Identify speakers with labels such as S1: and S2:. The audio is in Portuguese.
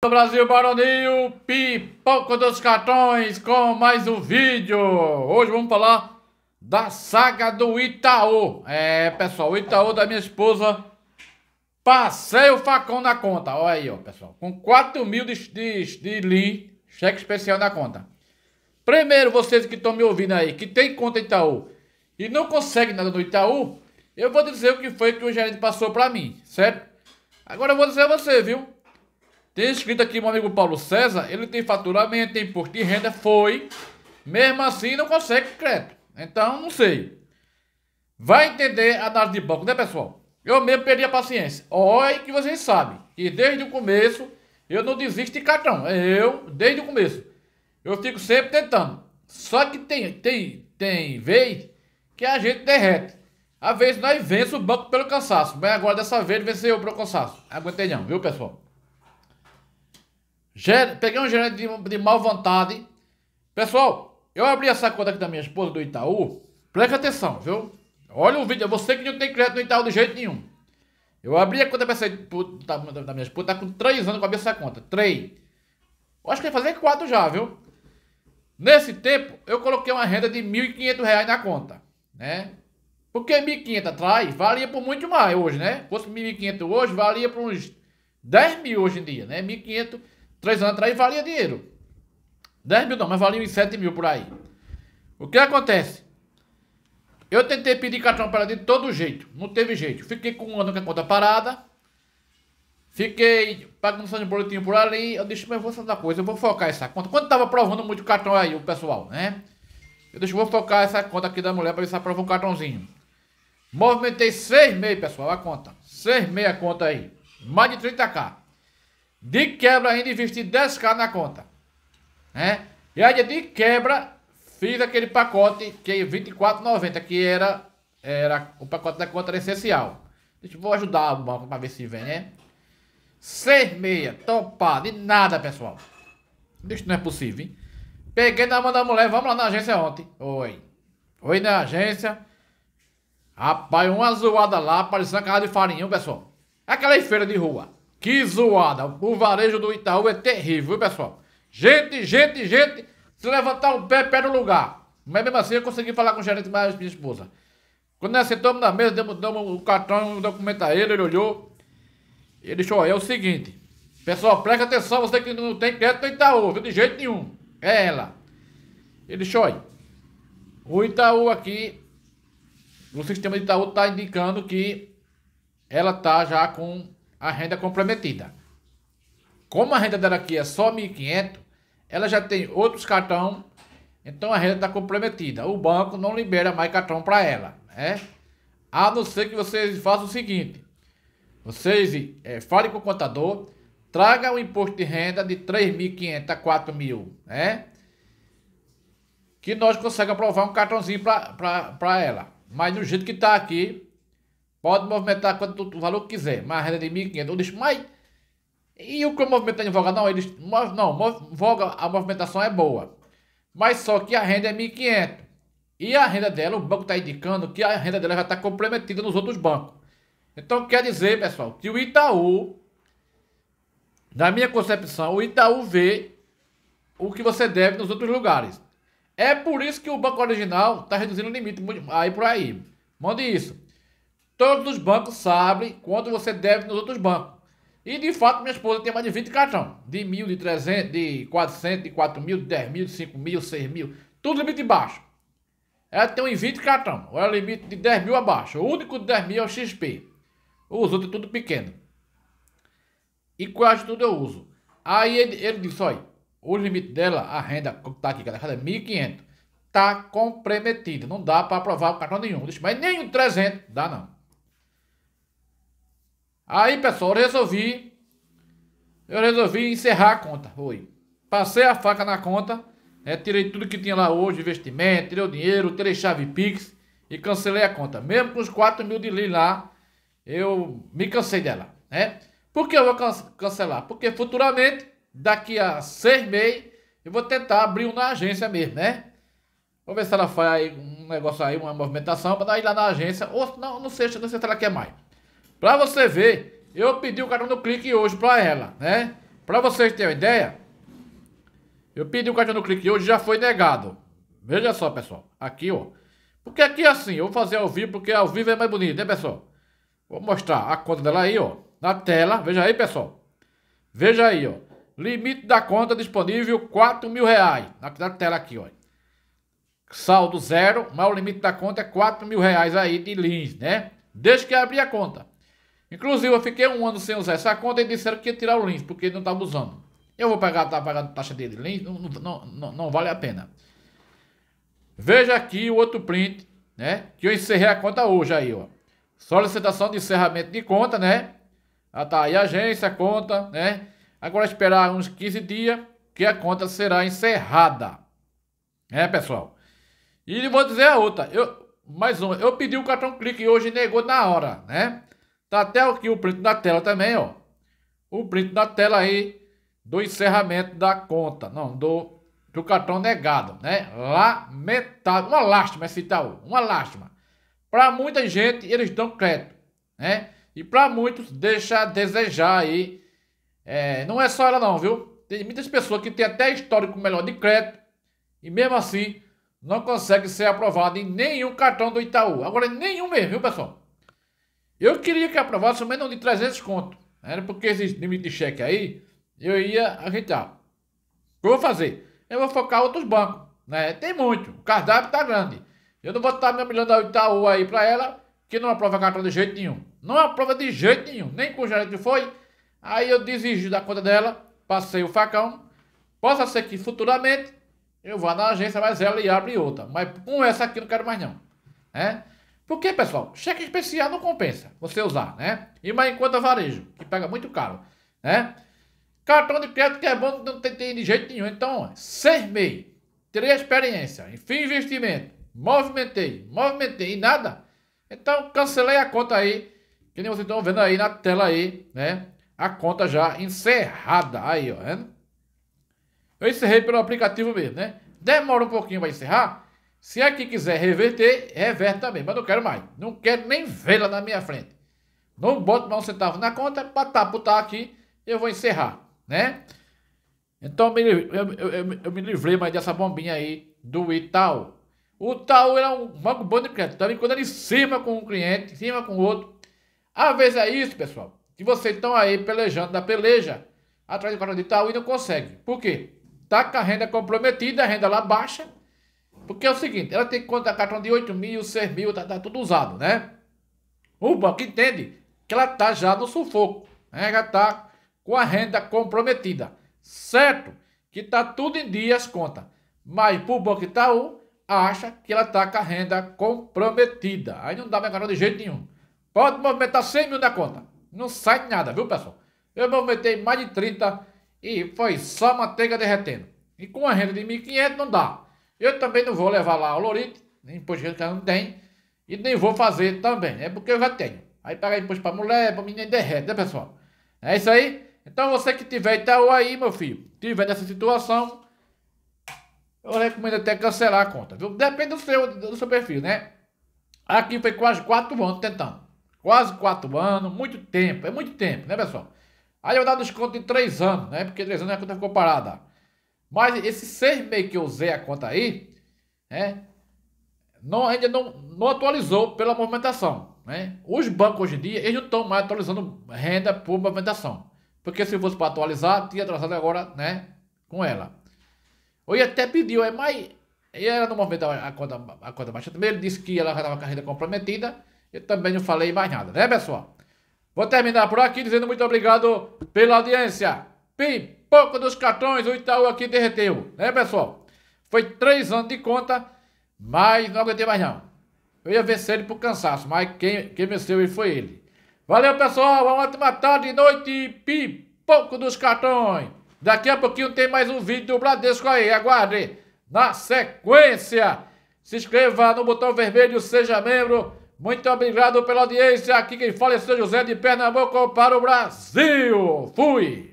S1: do Brasil Baronil, pipoco dos cartões com mais um vídeo. Hoje vamos falar da saga do Itaú. É, pessoal, o Itaú da minha esposa. Passei o facão na conta. Olha aí, ó, pessoal. Com 4 mil de, de, de cheque especial na conta. Primeiro, vocês que estão me ouvindo aí, que tem conta Itaú e não consegue nada do Itaú, eu vou dizer o que foi que o gerente passou para mim, certo? Agora eu vou dizer a você, viu? Tem escrito aqui, meu amigo Paulo César, ele tem faturamento, tem imposto de renda, foi. Mesmo assim, não consegue crédito. Então, não sei. Vai entender a análise de banco, né, pessoal? Eu mesmo perdi a paciência. Olha que vocês sabem que desde o começo eu não desisto de cartão. É eu, desde o começo, eu fico sempre tentando. Só que tem, tem, tem vez que a gente derrete. Às vezes nós vence o banco pelo cansaço. Mas agora dessa vez venceu pelo cansaço. Aguentei não, viu, pessoal? Ger... Peguei um gerente de, de vontade. Pessoal, eu abri essa conta aqui da minha esposa do Itaú. Preste atenção, viu? Olha o vídeo. É você que não tem crédito no Itaú de jeito nenhum. Eu abri a conta pra da, da minha esposa. Tá com 3 anos com a minha essa conta. 3. Eu acho que vai fazer 4 já, viu? Nesse tempo, eu coloquei uma renda de R$ 1.500 na conta, né? Porque R$ 1.500 atrás valia por muito mais hoje, né? Se fosse R$ 1.500 hoje, valia por uns R$ mil hoje em dia, né? R$ 1.500 Três anos atrás valia dinheiro. 10 mil não, mas valia uns 7 mil por aí. O que acontece? Eu tentei pedir cartão para ela de todo jeito. Não teve jeito. Fiquei com um ano com a conta parada. Fiquei pagando só de boletim por ali. Eu disse, mas eu vou fazer uma coisa, eu vou focar essa conta. Quando tava provando muito cartão aí, o pessoal, né? Eu disse, vou focar essa conta aqui da mulher para ver se aprova um cartãozinho. Movimentei seis meses, pessoal, a conta. Seis meia a conta aí. Mais de 30k. De quebra ainda investi 10k na conta. Né? E aí de quebra fiz aquele pacote que é 24,90, que era, era o pacote da conta essencial. Deixa eu vou ajudar o banco para ver se vem, né? meia, topado, de nada, pessoal. Isso não é possível, hein? Peguei na mão da mulher, vamos lá na agência ontem. Oi. Oi na agência. Rapaz, uma zoada lá, parecendo uma casa de farinha, pessoal. Aquela feira de rua. Que zoada. O varejo do Itaú é terrível, viu, pessoal? Gente, gente, gente. Se levantar o um pé, pé no lugar. Mas mesmo assim eu consegui falar com o gerente mais minha esposa. Quando nós sentamos na mesa, demos, demos o cartão, o documento a ele, ele olhou. Ele deixou, é o seguinte. Pessoal, presta atenção, você que não tem crédito no Itaú, viu? De jeito nenhum. É ela. Ele deixou, olha. O Itaú aqui, o sistema de Itaú está indicando que ela está já com a renda comprometida. Como a renda dela aqui é só 1.500, ela já tem outros cartão, então a renda está comprometida. O banco não libera mais cartão para ela, né? A não ser que vocês façam o seguinte: vocês é, falem com o contador, traga o imposto de renda de 3.500 a 4.000, né? Que nós conseguimos aprovar um cartãozinho para ela. Mas do jeito que está aqui, Pode movimentar quanto o valor que quiser, mas a renda de 1.500. Eu disse, mas e o que eu movimento em voga? Não, eles, não, voga, a movimentação é boa, mas só que a renda é 1.500. E a renda dela, o banco está indicando que a renda dela já está comprometida nos outros bancos. Então quer dizer, pessoal, que o Itaú, na minha concepção, o Itaú vê o que você deve nos outros lugares. É por isso que o banco original está reduzindo o limite aí por aí. Mande isso. Todos os bancos sabem quanto você deve nos outros bancos. E de fato, minha esposa tem mais de 20 cartões. De 1.000, de 300, de 400, de 4.000, de 10.000, de 5.000, 6.000. Tudo limite baixo. Ela tem uns 20 cartão. É o limite de 10.000 abaixo. O único de 10 é o XP. Os outros é tudo pequeno. E quase tudo eu uso. Aí ele, ele disse, olha, o limite dela, a renda que tá aqui, que ela é 1.500, tá comprometida. Não dá para aprovar o cartão nenhum. Disse, mas nem o 300 dá não. Aí, pessoal, eu resolvi. Eu resolvi encerrar a conta. Oi. Passei a faca na conta. Né, tirei tudo que tinha lá hoje, investimento, tirei o dinheiro, tirei chave Pix e cancelei a conta. Mesmo com os 4 mil de lei lá, eu me cansei dela. Né? Por que eu vou cancelar? Porque futuramente, daqui a seis meses, eu vou tentar abrir uma agência mesmo, né? Vou ver se ela faz um negócio aí, uma movimentação, para dar ir lá na agência, ou não, não sei, não sei se ela quer mais. Pra você ver, eu pedi o cartão do clique hoje pra ela, né? Pra vocês terem uma ideia, eu pedi o cartão do clique hoje já foi negado. Veja só, pessoal. Aqui, ó. Porque aqui é assim, eu vou fazer ao vivo, porque ao vivo é mais bonito, né, pessoal? Vou mostrar a conta dela aí, ó. Na tela, veja aí, pessoal. Veja aí, ó. Limite da conta disponível, 4 mil reais. Na, na tela aqui, ó. Saldo zero, mas o limite da conta é 4 mil reais aí de lins, né? Desde que abrir a conta. Inclusive, eu fiquei um ano sem usar essa conta e disseram que ia tirar o link, porque ele não estava usando. Eu vou pagar, tá pagando taxa de link, não, não, não, não, vale a pena. Veja aqui o outro print, né? Que eu encerrei a conta hoje aí, ó. Solicitação de encerramento de conta, né? Ah, tá aí agência, conta, né? Agora esperar uns 15 dias que a conta será encerrada. É, pessoal. E vou dizer a outra. Eu, mais uma. Eu pedi o cartão clique e hoje negou na hora, né? Tá até aqui o print da tela também, ó. O print da tela aí do encerramento da conta, não, do, do cartão negado, né? Lamentável, uma lástima esse Itaú, uma lástima. Para muita gente, eles dão crédito, né? E para muitos, deixa a desejar aí. É, não é só ela não, viu? Tem muitas pessoas que têm até histórico melhor de crédito e mesmo assim não consegue ser aprovado em nenhum cartão do Itaú. Agora, nenhum mesmo, viu, pessoal? Eu queria que aprovasse ao menos de 300 conto. Era porque esse limite de cheque aí, eu ia ajeitar. O que eu vou fazer? Eu vou focar outros bancos, né? Tem muito, o cardápio tá grande. Eu não vou estar me milhão da Itaú aí pra ela, que não aprova cartão de jeito nenhum. Não aprova de jeito nenhum, nem com o gerente foi. Aí eu desisti da conta dela, passei o facão. Possa ser que futuramente eu vá na agência, mas ela e abre outra. Mas com essa aqui não quero mais não, né? Porque, pessoal, cheque especial não compensa você usar, né? E mais enquanto a varejo, que pega muito caro, né? Cartão de crédito que é bom, não tem, tem de jeito nenhum. Então, seis meses, três experiência, enfim, investimento. Movimentei, movimentei e nada. Então, cancelei a conta aí, que nem vocês estão vendo aí na tela aí, né? A conta já encerrada. Aí, ó, Eu encerrei pelo aplicativo mesmo, né? Demora um pouquinho para encerrar, se aqui quiser reverter, reverte também, mas não quero mais. Não quero nem vê-la na minha frente. Não boto mais um centavo na conta, para taputar aqui, eu vou encerrar, né? Então eu, eu, eu, eu me livrei mais dessa bombinha aí do Itaú. O Itaú era é um banco bom de crédito. Também quando ele cima com um cliente, cima com outro. Às vezes é isso, pessoal, que vocês estão aí pelejando da peleja atrás do cartão de Itaú e não consegue. Por quê? Tá com a renda comprometida, a renda lá baixa porque é o seguinte, ela tem conta contar cartão de 8 mil, 6 mil, tá, tá tudo usado, né? O banco entende que ela tá já no sufoco, né? Já tá com a renda comprometida, certo? Que tá tudo em dias contas. Mas pro banco Itaú, acha que ela tá com a renda comprometida. Aí não dá mais cartão de jeito nenhum. Pode movimentar 100 mil na conta. Não sai nada, viu, pessoal? Eu movimentei mais de 30 e foi só manteiga derretendo. E com a renda de 1.500 não dá. Eu também não vou levar lá o lorite, nem imposto de renda que ela não tem, e nem vou fazer também, é porque eu já tenho. Aí pagar imposto para mulher, para menina derrete, né, pessoal? É isso aí? Então você que tiver Itaú aí, meu filho, tiver nessa situação, eu recomendo até cancelar a conta, viu? Depende do seu, do seu perfil, né? Aqui foi quase quatro anos tentando. Quase quatro anos, muito tempo, é muito tempo, né, pessoal? Aí eu vou dar desconto de três anos, né? Porque três anos é a conta ficou parada. Mas esses seis meses que eu usei a conta aí, né? Não, ainda não, não atualizou pela movimentação, né? Os bancos hoje em dia, eles não estão mais atualizando renda por movimentação. Porque se fosse para atualizar, tinha atrasado agora, né? Com ela. Eu ia até pediu, é mais. E ela no momento a conta, a conta baixa também, ele disse que ela já estava com a renda comprometida. Eu também não falei mais nada, né, pessoal? Vou terminar por aqui dizendo muito obrigado pela audiência. Pim! pouco dos cartões, o Itaú aqui derreteu, né, pessoal? Foi três anos de conta, mas não aguentei mais não. Eu ia vencer ele por cansaço, mas quem, quem venceu ele foi ele. Valeu, pessoal, uma ótima tarde e noite, pipoco dos cartões. Daqui a pouquinho tem mais um vídeo do Bradesco aí, aguarde. Na sequência, se inscreva no botão vermelho, seja membro. Muito obrigado pela audiência. Aqui quem fala é São José de Pernambuco para o Brasil. Fui!